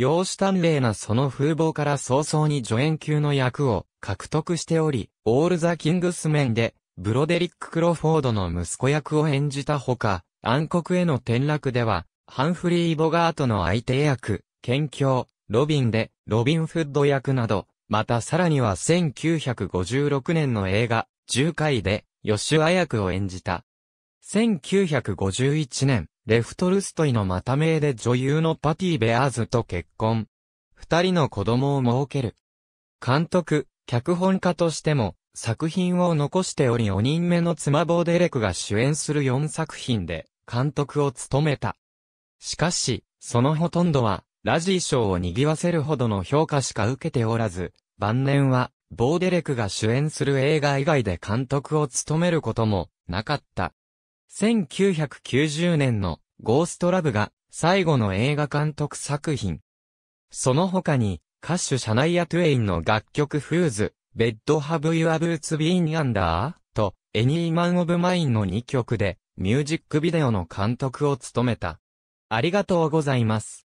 容姿端麗なその風貌から早々に助演級の役を獲得しており、オールザ・キングスメンで、ブロデリック・クロフォードの息子役を演じたほか、暗黒への転落では、ハンフリー・ボガートの相手役、県境、ロビンで、ロビン・フッド役など、またさらには1956年の映画、10回で、ヨシュア役を演じた。1951年、レフトルストイのまた名で女優のパティ・ベアーズと結婚。二人の子供を設ける。監督、脚本家としても、作品を残しており4人目の妻ボーデレクが主演する4作品で監督を務めた。しかし、そのほとんどはラジー賞を賑わせるほどの評価しか受けておらず、晩年はボーデレクが主演する映画以外で監督を務めることもなかった。1990年のゴーストラブが最後の映画監督作品。その他に、歌手シャナイア・トゥエインの楽曲フーズ、ベッド・ハブ・ユア・ブーツ・ビーン・アンダーと、エニー・マン・オブ・マインの2曲で、ミュージックビデオの監督を務めた。ありがとうございます。